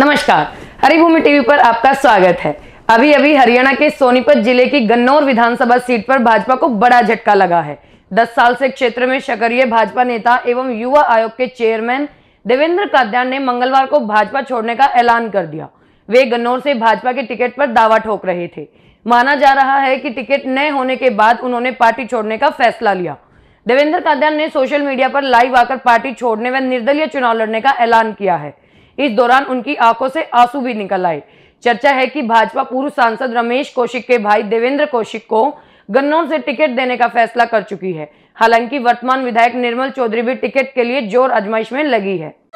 नमस्कार हरिभूमि टीवी पर आपका स्वागत है अभी अभी हरियाणा के सोनीपत जिले की गन्नौर विधानसभा सीट पर भाजपा को बड़ा झटका लगा है दस साल से क्षेत्र में सक्रिय भाजपा नेता एवं युवा आयोग के चेयरमैन देवेंद्र काद्यान ने मंगलवार को भाजपा छोड़ने का ऐलान कर दिया वे गन्नौर से भाजपा के टिकट पर दावा ठोक रहे थे माना जा रहा है कि टिकट न होने के बाद उन्होंने पार्टी छोड़ने का फैसला लिया देवेंद्र काद्यान ने सोशल मीडिया पर लाइव आकर पार्टी छोड़ने व निर्दलीय चुनाव लड़ने का ऐलान किया है इस दौरान उनकी आंखों से आंसू भी निकल आए चर्चा है कि भाजपा पूर्व सांसद रमेश कौशिक के भाई देवेंद्र कौशिक को गन्नौर से टिकट देने का फैसला कर चुकी है हालांकि वर्तमान विधायक निर्मल चौधरी भी टिकट के लिए जोर आजमाइश में लगी है